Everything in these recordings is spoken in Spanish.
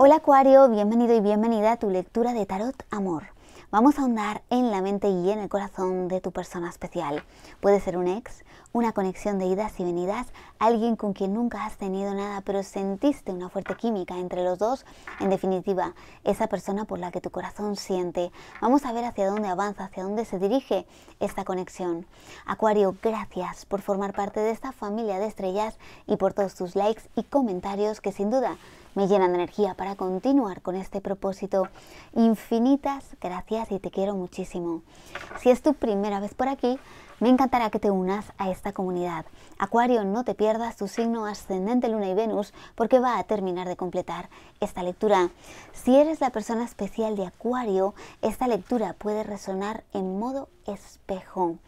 Hola Acuario, bienvenido y bienvenida a tu lectura de Tarot Amor. Vamos a ahondar en la mente y en el corazón de tu persona especial. Puede ser un ex, una conexión de idas y venidas, alguien con quien nunca has tenido nada, pero sentiste una fuerte química entre los dos, en definitiva, esa persona por la que tu corazón siente. Vamos a ver hacia dónde avanza, hacia dónde se dirige esta conexión. Acuario, gracias por formar parte de esta familia de estrellas y por todos tus likes y comentarios que sin duda me llenan de energía para continuar con este propósito. Infinitas gracias y te quiero muchísimo. Si es tu primera vez por aquí, me encantará que te unas a esta comunidad. Acuario, no te pierdas tu signo ascendente Luna y Venus porque va a terminar de completar esta lectura. Si eres la persona especial de Acuario, esta lectura puede resonar en modo espejo.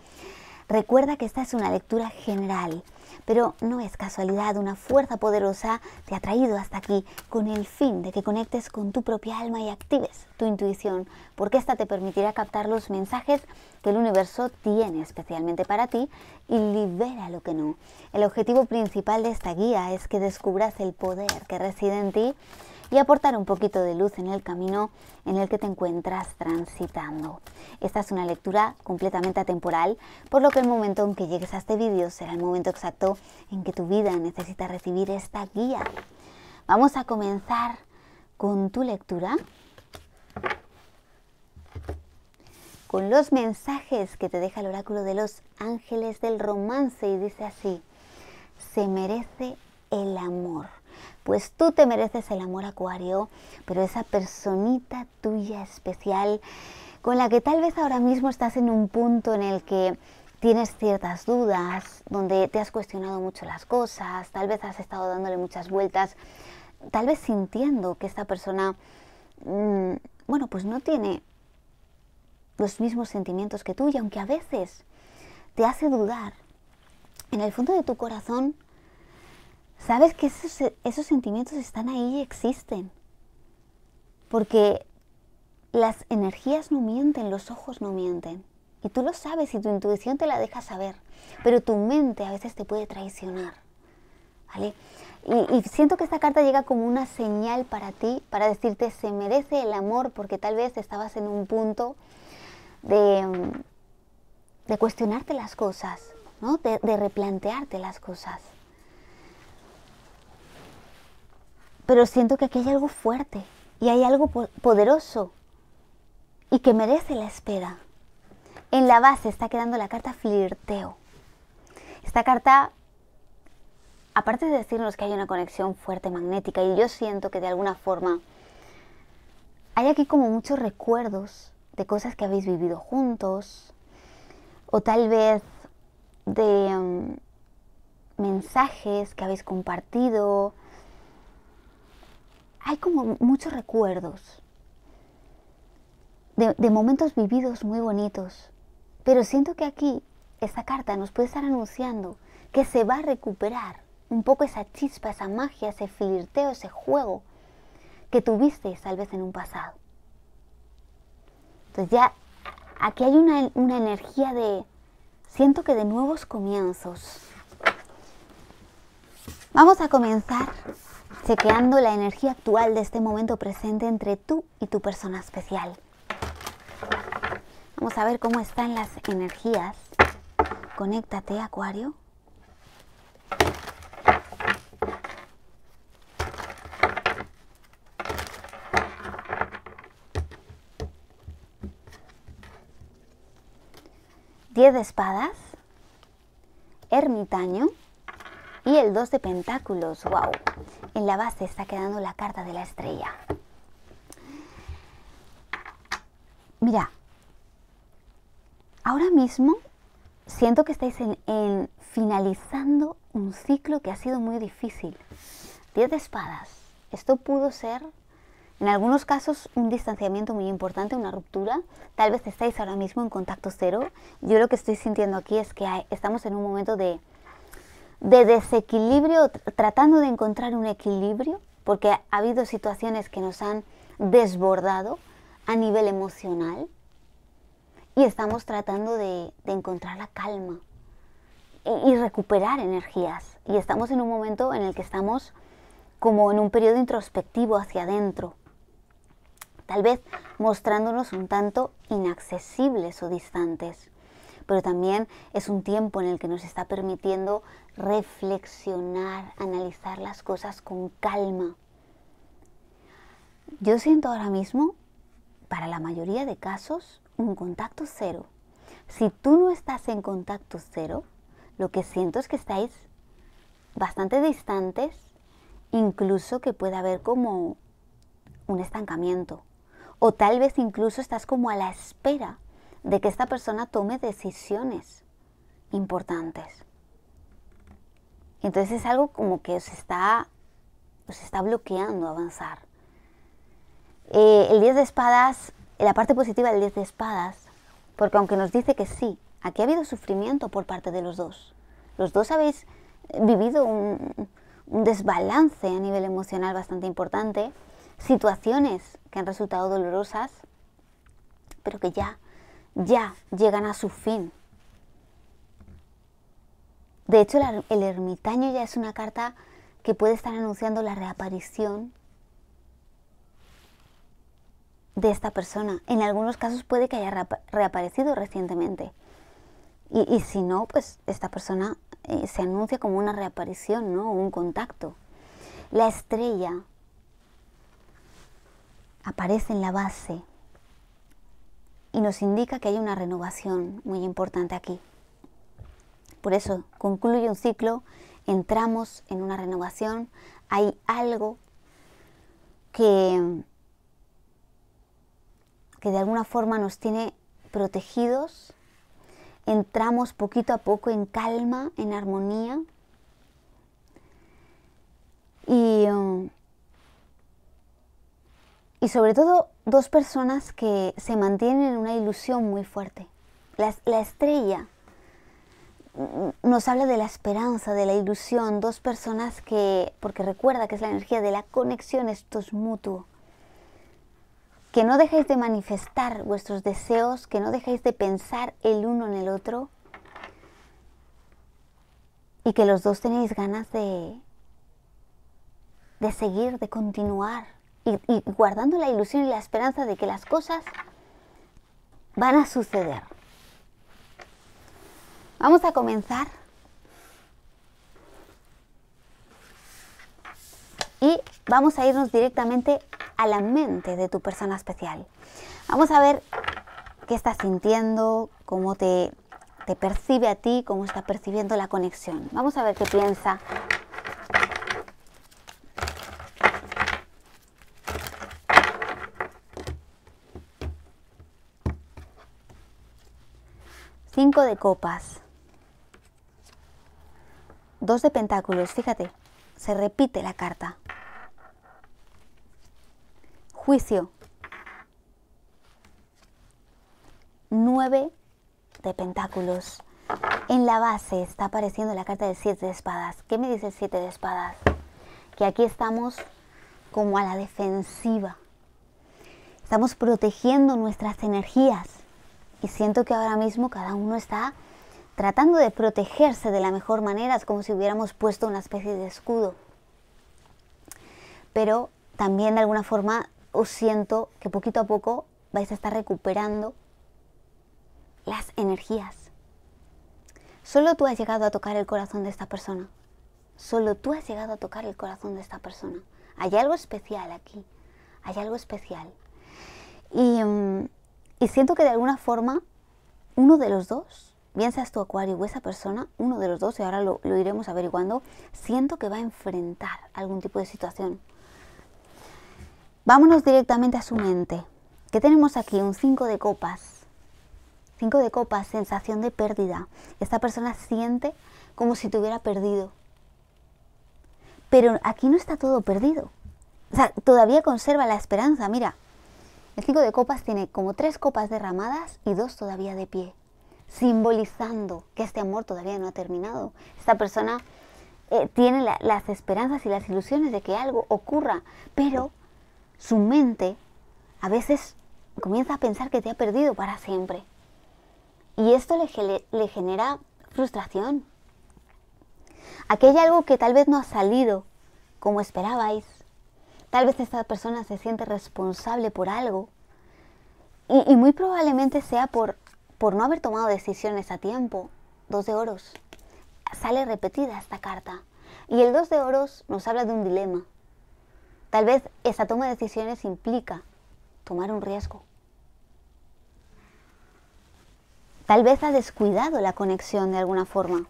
Recuerda que esta es una lectura general pero no es casualidad, una fuerza poderosa te ha traído hasta aquí con el fin de que conectes con tu propia alma y actives tu intuición, porque esta te permitirá captar los mensajes que el universo tiene especialmente para ti y libera lo que no. El objetivo principal de esta guía es que descubras el poder que reside en ti y aportar un poquito de luz en el camino en el que te encuentras transitando. Esta es una lectura completamente atemporal, por lo que el momento en que llegues a este vídeo será el momento exacto en que tu vida necesita recibir esta guía. Vamos a comenzar con tu lectura, con los mensajes que te deja el oráculo de los ángeles del romance y dice así, se merece el amor pues tú te mereces el amor acuario, pero esa personita tuya especial con la que tal vez ahora mismo estás en un punto en el que tienes ciertas dudas, donde te has cuestionado mucho las cosas, tal vez has estado dándole muchas vueltas, tal vez sintiendo que esta persona, mm, bueno, pues no tiene los mismos sentimientos que tú y aunque a veces te hace dudar, en el fondo de tu corazón sabes que esos, sentimientos están ahí y existen. Porque las energías no mienten, los ojos no mienten. Y tú lo sabes y tu intuición te la deja saber. Pero tu mente a veces te puede traicionar. Y, siento que esta carta llega como una señal para ti, para decirte se merece el amor porque tal vez estabas en un punto de, de cuestionarte las cosas, de replantearte las cosas. pero siento que aquí hay algo fuerte y hay algo poderoso y que merece la espera. En la base está quedando la carta flirteo. Esta carta, aparte de decirnos que hay una conexión fuerte magnética, y yo siento que de alguna forma hay aquí como muchos recuerdos de cosas que habéis vivido juntos, o tal vez de mm, mensajes que habéis compartido, hay como muchos recuerdos de, momentos vividos muy bonitos, pero siento que aquí esta carta nos puede estar anunciando que se va a recuperar un poco esa chispa, esa magia, ese flirteo, ese juego que tuviste tal vez en un pasado. Entonces ya aquí hay una, una energía de, siento que de nuevos comienzos. Vamos a comenzar chequeando la energía actual de este momento presente entre tú y tu persona especial. Vamos a ver cómo están las energías. Conéctate, Acuario. Diez de espadas, ermitaño, y el 2 de pentáculos, wow. En la base está quedando la carta de la estrella. Mira, ahora mismo siento que estáis en, finalizando un ciclo que ha sido muy difícil. 10 de espadas. Esto pudo ser, en algunos casos, un distanciamiento muy importante, una ruptura. Tal vez estáis ahora mismo en contacto cero. Yo lo que estoy sintiendo aquí es que estamos en un momento de de desequilibrio, tratando de encontrar un equilibrio, porque ha habido situaciones que nos han desbordado a nivel emocional y estamos tratando de, encontrar la calma y, y, recuperar energías. Y estamos en un momento en el que estamos como en un periodo introspectivo hacia adentro, tal vez mostrándonos un tanto inaccesibles o distantes pero también es un tiempo en el que nos está permitiendo reflexionar, analizar las cosas con calma. Yo siento ahora mismo, para la mayoría de casos, un contacto cero. Si tú no estás en contacto cero, lo que siento es que estáis bastante distantes, incluso que pueda haber como un estancamiento. O tal vez incluso estás como a la espera de que esta persona tome decisiones importantes. Entonces es algo como que os está, está bloqueando avanzar. Eh, el 10 de espadas, la parte positiva del 10 de espadas, porque aunque nos dice que sí, aquí ha habido sufrimiento por parte de los dos. Los dos habéis eh, vivido un, un desbalance a nivel emocional bastante importante, situaciones que han resultado dolorosas, pero que ya ya llegan a su fin. De hecho, el ermitaño ya es una carta que puede estar anunciando la reaparición de esta persona. En algunos casos puede que haya reaparecido recientemente. Y, si no, pues esta persona eh, se anuncia como una reaparición, ¿no? Un contacto. La estrella aparece en la base y nos indica que hay una renovación muy importante aquí. Por eso concluye un ciclo, entramos en una renovación, hay algo que, que de alguna forma nos tiene protegidos, entramos poquito a poco en calma, en armonía y... Um, y sobre todo dos personas que se mantienen en una ilusión muy fuerte. La, estrella nos habla de la esperanza, de la ilusión, dos personas que, porque recuerda que es la energía de la conexión, esto es mutuo. Que no dejéis de manifestar vuestros deseos, que no dejéis de pensar el uno en el otro y que los dos tenéis ganas de, de seguir, de continuar y, guardando la ilusión y la esperanza de que las cosas van a suceder. Vamos a comenzar y vamos a irnos directamente a la mente de tu persona especial. Vamos a ver qué estás sintiendo, cómo te, te percibe a ti, cómo está percibiendo la conexión. Vamos a ver qué piensa 5 de copas. 2 de pentáculos, fíjate, se repite la carta. Juicio. 9 de pentáculos. En la base está apareciendo la carta de 7 de espadas. ¿Qué me dice el 7 de espadas? Que aquí estamos como a la defensiva. Estamos protegiendo nuestras energías y siento que ahora mismo cada uno está tratando de protegerse de la mejor manera, es como si hubiéramos puesto una especie de escudo. Pero también de alguna forma os siento que poquito a poco vais a estar recuperando las energías. Solo tú has llegado a tocar el corazón de esta persona. Solo tú has llegado a tocar el corazón de esta persona. Hay algo especial aquí. Hay algo especial. Y mm, y siento que de alguna forma uno de los dos, bien seas tu Acuario o esa persona, uno de los dos, y ahora lo, iremos averiguando, siento que va a enfrentar algún tipo de situación. Vámonos directamente a su mente. ¿Qué tenemos aquí? Un 5 de copas. 5 de copas, sensación de pérdida. Esta persona siente como si tuviera perdido. Pero aquí no está todo perdido. O sea, todavía conserva la esperanza, mira. El cinco de copas tiene como tres copas derramadas y dos todavía de pie, simbolizando que este amor todavía no ha terminado. Esta persona eh, tiene las esperanzas y las ilusiones de que algo ocurra, pero su mente a veces comienza a pensar que te ha perdido para siempre. Y esto le, le genera frustración. Aquí hay algo que tal vez no ha salido como esperabais, Tal vez esta persona se siente responsable por algo y, muy probablemente sea por, por no haber tomado decisiones a tiempo. Dos de oros. Sale repetida esta carta. Y el dos de oros nos habla de un dilema. Tal vez esa toma de decisiones implica tomar un riesgo. Tal vez ha descuidado la conexión de alguna forma.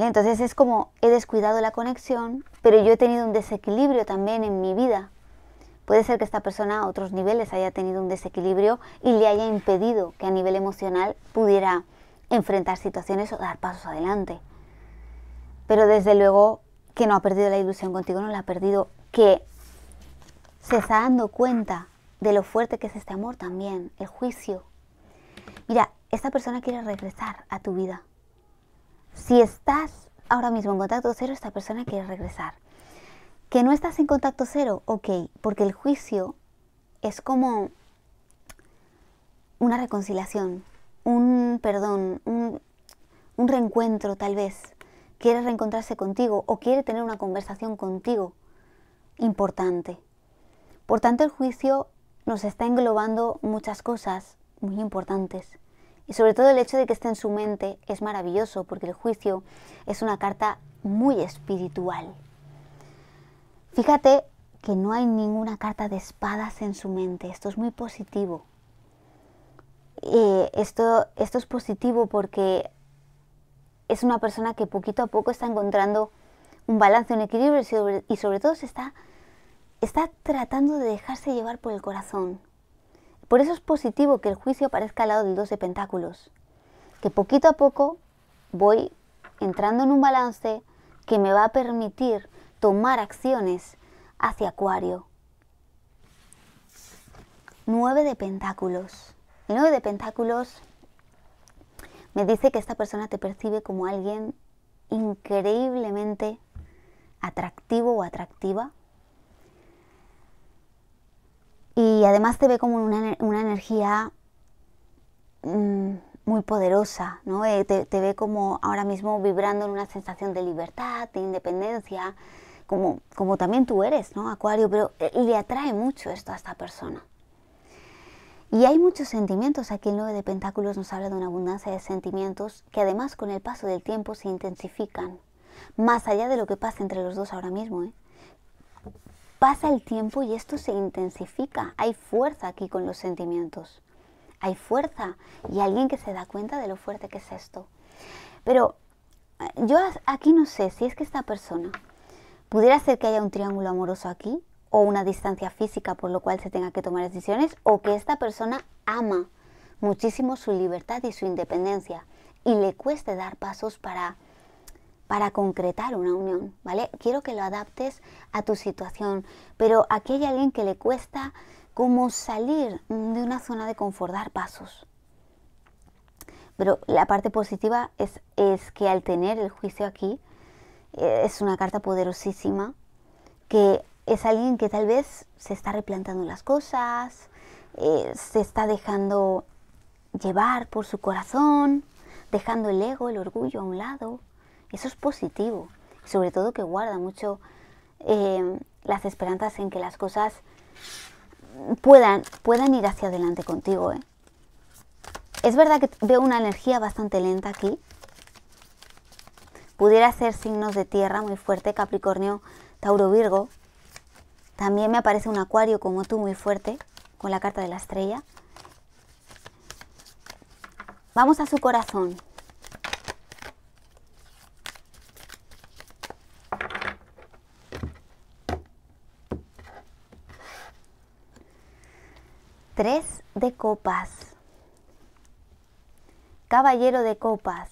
Entonces es como he descuidado la conexión, pero yo he tenido un desequilibrio también en mi vida. Puede ser que esta persona a otros niveles haya tenido un desequilibrio y le haya impedido que a nivel emocional pudiera enfrentar situaciones o dar pasos adelante. Pero desde luego que no ha perdido la ilusión contigo, no la ha perdido, que se está dando cuenta de lo fuerte que es este amor también, el juicio. Mira, esta persona quiere regresar a tu vida si estás ahora mismo en contacto cero, esta persona quiere regresar. Que no estás en contacto cero, ok, porque el juicio es como una reconciliación, un perdón, un, un reencuentro tal vez. Quiere reencontrarse contigo o quiere tener una conversación contigo importante. Por tanto, el juicio nos está englobando muchas cosas muy importantes. Y sobre todo el hecho de que esté en su mente es maravilloso, porque el juicio es una carta muy espiritual. Fíjate que no hay ninguna carta de espadas en su mente. Esto es muy positivo. Eh, esto, es positivo porque es una persona que poquito a poco está encontrando un balance, un equilibrio y sobre, todo se está tratando de dejarse llevar por el corazón, por eso es positivo que el juicio aparezca al lado del 12 de pentáculos, que poquito a poco voy entrando en un balance que me va a permitir tomar acciones hacia Acuario. 9 de pentáculos. Y nueve de pentáculos me dice que esta persona te percibe como alguien increíblemente atractivo o atractiva, y además te ve como una, energía mm, muy poderosa, ¿no? Eh, te, te, ve como ahora mismo vibrando en una sensación de libertad, de independencia, como, como también tú eres, ¿no? Acuario, pero eh, le atrae mucho esto a esta persona. Y hay muchos sentimientos. Aquí el 9 de Pentáculos nos habla de una abundancia de sentimientos que además con el paso del tiempo se intensifican, más allá de lo que pasa entre los dos ahora mismo. ¿eh? Pasa el tiempo y esto se intensifica. Hay fuerza aquí con los sentimientos. Hay fuerza y alguien que se da cuenta de lo fuerte que es esto. Pero eh, yo aquí no sé si es que esta persona pudiera ser que haya un triángulo amoroso aquí o una distancia física por lo cual se tenga que tomar decisiones o que esta persona ama muchísimo su libertad y su independencia y le cueste dar pasos para para concretar una unión, ¿vale? Quiero que lo adaptes a tu situación, pero aquí hay alguien que le cuesta como salir de una zona de confort, dar pasos. Pero la parte positiva es, es que al tener el juicio aquí, eh, es una carta poderosísima, que es alguien que tal vez se está replantando las cosas, eh, se está dejando llevar por su corazón, dejando el ego, el orgullo a un lado, eso es positivo. Sobre todo que guarda mucho em, las esperanzas en que las cosas puedan, puedan ir hacia adelante contigo. ¿eh? Es verdad que veo una energía bastante lenta aquí. Pudiera ser signos de tierra muy fuerte, Capricornio, Tauro, Virgo. También me aparece un acuario como tú muy fuerte, con la carta de la estrella. Vamos a su corazón. 3 de copas. Caballero de copas.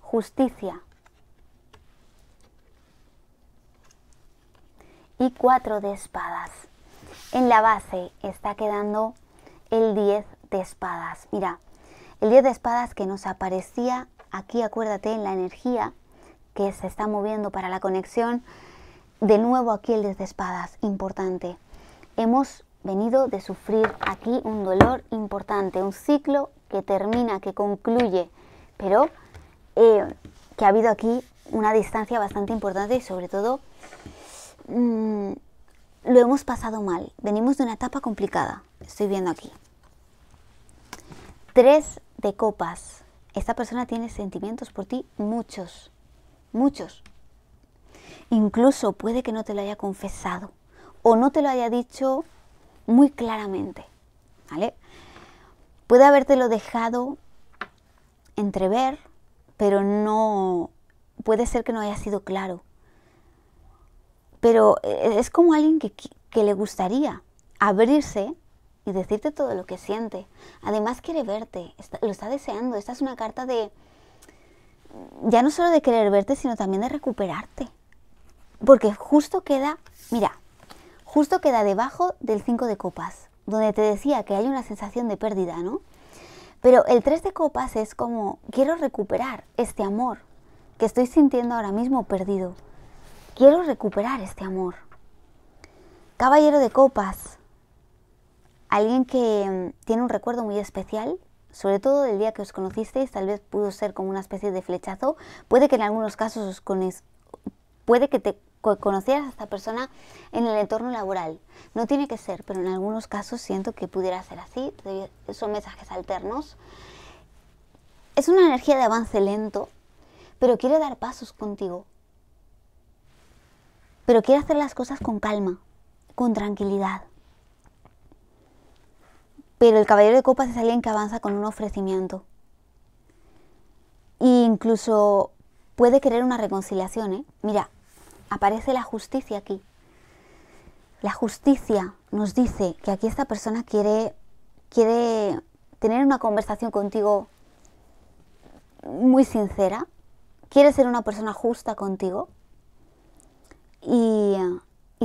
Justicia. Y cuatro de espadas. En la base está quedando el 10 de espadas. Mira, el 10 de espadas que nos aparecía aquí, acuérdate, en la energía que se está moviendo para la conexión. De nuevo aquí el 10 de espadas, importante. Hemos venido de sufrir aquí un dolor importante, un ciclo que termina, que concluye, pero eh, que ha habido aquí una distancia bastante importante y sobre todo mm, lo hemos pasado mal. Venimos de una etapa complicada, estoy viendo aquí. Tres de copas. Esta persona tiene sentimientos por ti, muchos, muchos. Incluso puede que no te lo haya confesado o no te lo haya dicho muy claramente, ¿vale? Puede habértelo dejado entrever, pero no puede ser que no haya sido claro. Pero eh, es como alguien que, le gustaría abrirse y decirte todo lo que siente. Además quiere verte, lo está deseando. Esta es una carta de, ya no solo de querer verte, sino también de recuperarte. Porque justo queda, mira, justo queda debajo del 5 de copas, donde te decía que hay una sensación de pérdida, ¿no? Pero el 3 de copas es como, quiero recuperar este amor que estoy sintiendo ahora mismo perdido. Quiero recuperar este amor. Caballero de copas, alguien que mm, tiene un recuerdo muy especial, sobre todo del día que os conocisteis, tal vez pudo ser como una especie de flechazo, puede que en algunos casos os puede que te conocieras a esta persona en el entorno laboral. No tiene que ser, pero en algunos casos siento que pudiera ser así. Son mensajes alternos. Es una energía de avance lento, pero quiere dar pasos contigo. Pero quiere hacer las cosas con calma, con tranquilidad. Pero el caballero de copas es alguien que avanza con un ofrecimiento. E incluso puede querer una reconciliación, ¿eh? Mira, aparece la justicia aquí. La justicia nos dice que aquí esta persona quiere, quiere tener una conversación contigo muy sincera, quiere ser una persona justa contigo. Y,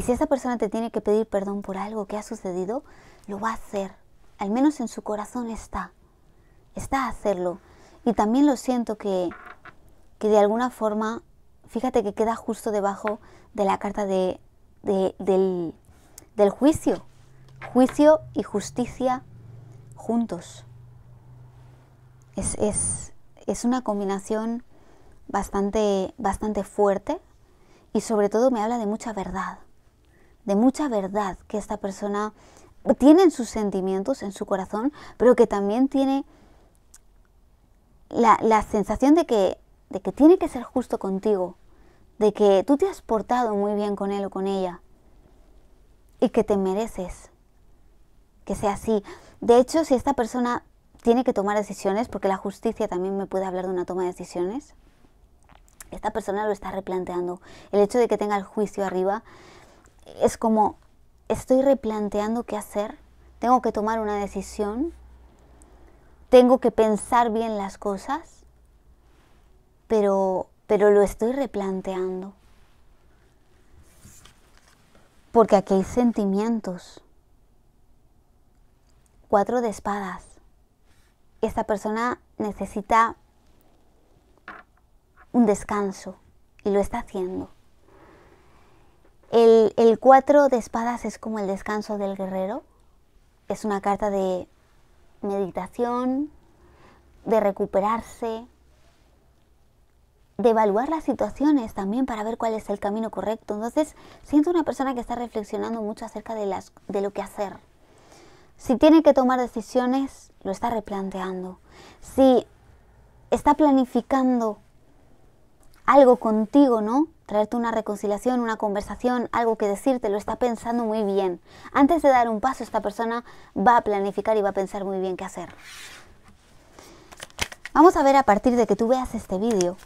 si esa persona te tiene que pedir perdón por algo que ha sucedido, lo va a hacer. Al menos en su corazón está. Está a hacerlo. Y también lo siento que, que de alguna forma fíjate que queda justo debajo de la carta de, del, juicio. Juicio y justicia juntos. Es, una combinación bastante, bastante fuerte y sobre todo me habla de mucha verdad, de mucha verdad que esta persona tiene en sus sentimientos, en su corazón, pero que también tiene la, la sensación de que de que tiene que ser justo contigo, de que tú te has portado muy bien con él o con ella y que te mereces que sea así. De hecho, si esta persona tiene que tomar decisiones, porque la justicia también me puede hablar de una toma de decisiones, esta persona lo está replanteando. El hecho de que tenga el juicio arriba es como, estoy replanteando qué hacer, tengo que tomar una decisión, tengo que pensar bien las cosas pero, lo estoy replanteando. Porque aquí hay sentimientos. Cuatro de espadas. Esta persona necesita un descanso y lo está haciendo. el cuatro de espadas es como el descanso del guerrero. Es una carta de meditación, de recuperarse, de evaluar las situaciones también para ver cuál es el camino correcto. Entonces, siento una persona que está reflexionando mucho acerca de, las, de lo que hacer. Si tiene que tomar decisiones, lo está replanteando. Si está planificando algo contigo, ¿no? Traerte una reconciliación, una conversación, algo que decirte, lo está pensando muy bien. Antes de dar un paso, esta persona va a planificar y va a pensar muy bien qué hacer. Vamos a ver a partir de que tú veas este vídeo,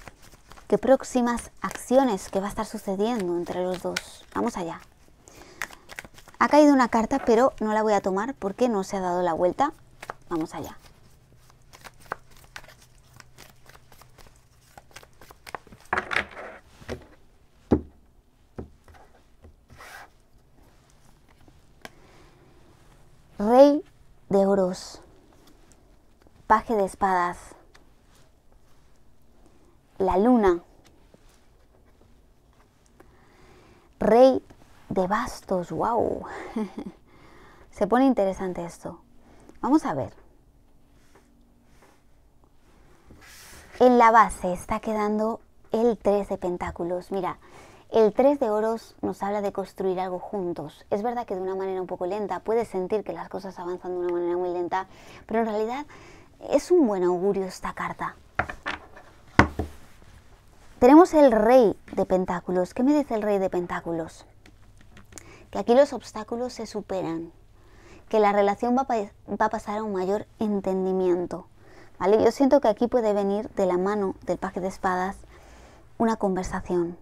qué próximas acciones que va a estar sucediendo entre los dos. Vamos allá. Ha caído una carta, pero no la voy a tomar porque no se ha dado la vuelta. Vamos allá. Rey de oros, paje de espadas, la luna. Rey de bastos, wow. Se pone interesante esto. Vamos a ver. En la base está quedando el 3 de pentáculos. Mira, el 3 de oros nos habla de construir algo juntos. Es verdad que de una manera un poco lenta, puedes sentir que las cosas avanzan de una manera muy lenta, pero en realidad es un buen augurio esta carta. Tenemos el rey de pentáculos. ¿Qué me dice el rey de pentáculos? Que aquí los obstáculos se superan, que la relación va a, pasar a un mayor entendimiento. ¿vale? Yo siento que aquí puede venir de la mano del paje de espadas una conversación.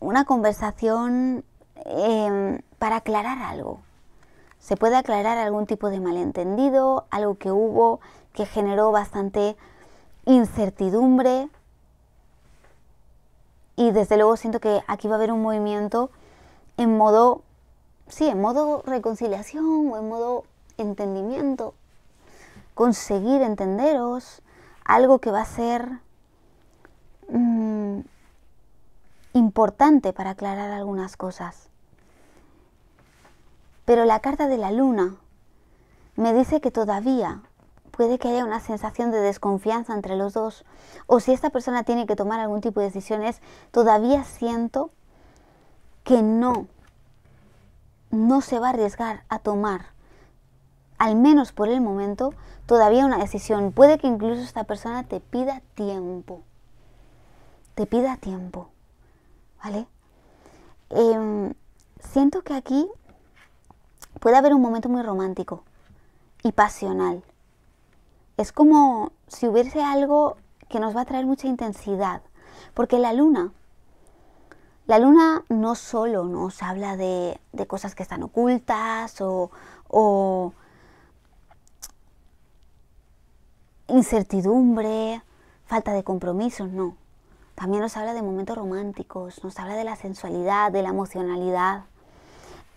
Una conversación em, para aclarar algo. Se puede aclarar algún tipo de malentendido, algo que hubo, que generó bastante incertidumbre, y desde luego siento que aquí va a haber un movimiento en modo, sí, en modo reconciliación o en modo entendimiento. Conseguir entenderos, algo que va a ser mm, importante para aclarar algunas cosas. Pero la carta de la luna me dice que todavía puede que haya una sensación de desconfianza entre los dos, o si esta persona tiene que tomar algún tipo de decisiones, todavía siento que no, no se va a arriesgar a tomar, al menos por el momento, todavía una decisión. Puede que incluso esta persona te pida tiempo, te pida tiempo, ¿vale? Em, siento que aquí puede haber un momento muy romántico y pasional es como si hubiese algo que nos va a traer mucha intensidad, porque la luna, la luna no solo nos habla de, cosas que están ocultas o, incertidumbre, falta de compromisos, no. También nos habla de momentos románticos, nos habla de la sensualidad, de la emocionalidad.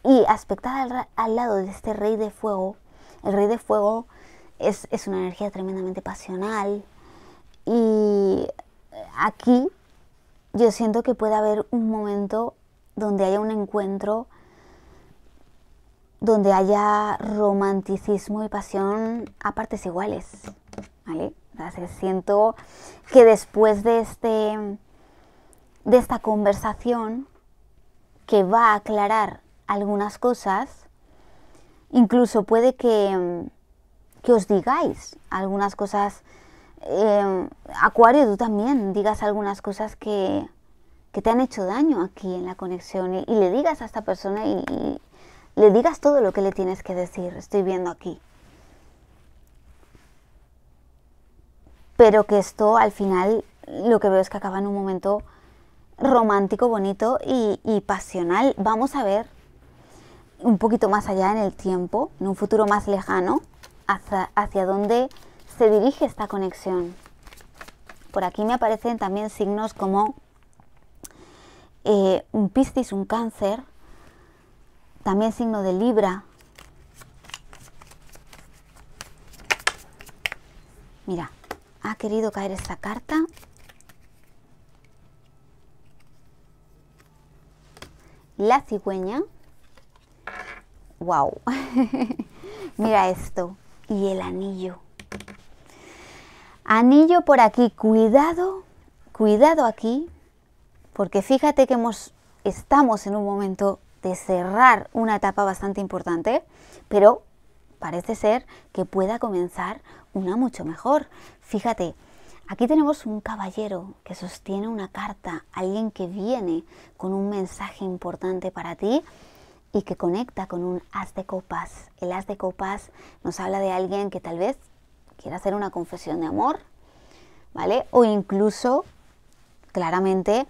Y aspectada al, lado de este rey de fuego, el rey de fuego es, una energía tremendamente pasional y eh, aquí yo siento que puede haber un momento donde haya un encuentro, donde haya romanticismo y pasión a partes iguales, ¿vale? siento que después de, este, de esta conversación que va a aclarar algunas cosas, incluso puede que mm, que os digáis algunas cosas. Em, Acuario, tú también digas algunas cosas que, te han hecho daño aquí en la conexión y, le digas a esta persona y, le digas todo lo que le tienes que decir. Estoy viendo aquí. Pero que esto al final lo que veo es que acaba en un momento romántico, bonito y pasional. Vamos a ver un poquito más allá en el tiempo, en un futuro más lejano, hacia, dónde se dirige esta conexión. Por aquí me aparecen también signos como eh, un piscis, un cáncer, también signo de Libra. Mira, ha querido caer esta carta. La cigüeña. ¡Wow! Mira esto y el anillo. Anillo por aquí, cuidado, cuidado aquí, porque fíjate que estamos en un momento de cerrar una etapa bastante importante, pero parece ser que pueda comenzar una mucho mejor. Fíjate, aquí tenemos un caballero que sostiene una carta, alguien que viene con un mensaje importante para ti y que conecta con un as de copas. El as de copas nos habla de alguien que tal vez quiera hacer una confesión de amor, ¿vale? O incluso, claramente,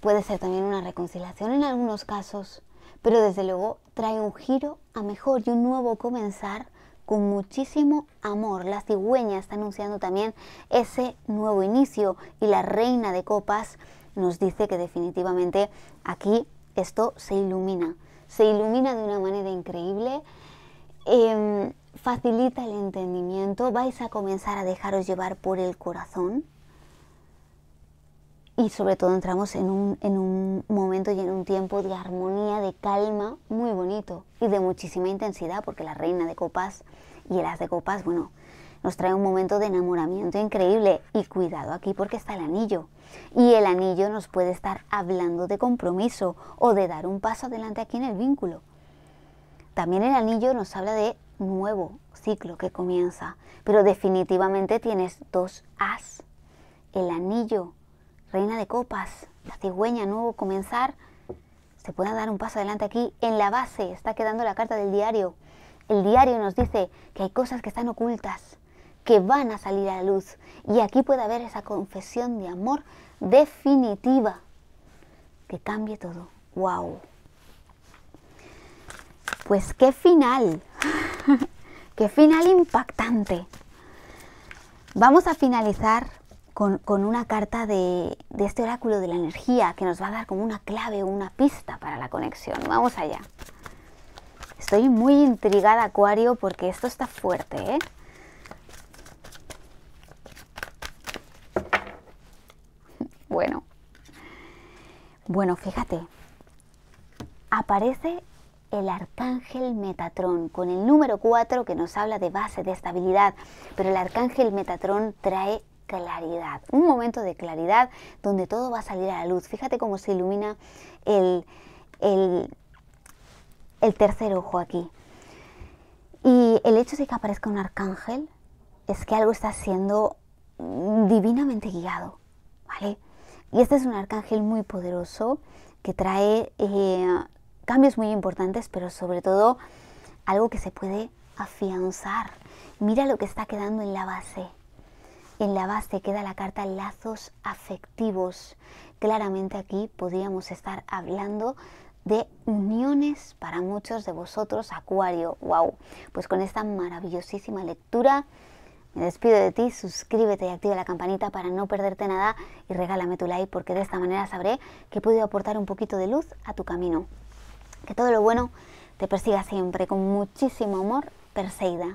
puede ser también una reconciliación en algunos casos, pero desde luego trae un giro a mejor y un nuevo comenzar con muchísimo amor. La cigüeña está anunciando también ese nuevo inicio y la reina de copas nos dice que definitivamente aquí esto se ilumina se ilumina de una manera increíble. Em, facilita el entendimiento, vais a comenzar a dejaros llevar por el corazón y sobre todo entramos en un, en un momento y en un tiempo de armonía, de calma, muy bonito y de muchísima intensidad, porque la reina de copas y el as de copas, bueno, nos trae un momento de enamoramiento increíble. Y cuidado aquí porque está el anillo. Y el anillo nos puede estar hablando de compromiso o de dar un paso adelante aquí en el vínculo. También el anillo nos habla de nuevo ciclo que comienza, pero definitivamente tienes dos as. El anillo, reina de copas, la cigüeña, nuevo comenzar. Se puede dar un paso adelante aquí. En la base está quedando la carta del diario. El diario nos dice que hay cosas que están ocultas, que van a salir a la luz. Y aquí puede haber esa confesión de amor definitiva que cambie todo. ¡Wow! Pues qué final. qué final impactante. Vamos a finalizar con, una carta de, este oráculo de la energía que nos va a dar como una clave una pista para la conexión. Vamos allá. Estoy muy intrigada, Acuario, porque esto está fuerte, ¿eh? bueno. Bueno, fíjate, aparece el arcángel Metatrón con el número 4 que nos habla de base, de estabilidad, pero el arcángel Metatrón trae claridad, un momento de claridad donde todo va a salir a la luz. Fíjate cómo se ilumina el, el tercer ojo aquí. Y el hecho de que aparezca un arcángel es que algo está siendo divinamente guiado, ¿vale? Y este es un arcángel muy poderoso que trae eh, cambios muy importantes, pero sobre todo algo que se puede afianzar. Mira lo que está quedando en la base. En la base queda la carta lazos afectivos. Claramente aquí podríamos estar hablando de uniones para muchos de vosotros, Acuario. ¡Wow! Pues con esta maravillosísima lectura me despido de ti, suscríbete y activa la campanita para no perderte nada y regálame tu like porque de esta manera sabré que he podido aportar un poquito de luz a tu camino. Que todo lo bueno te persiga siempre con muchísimo amor, Perseida.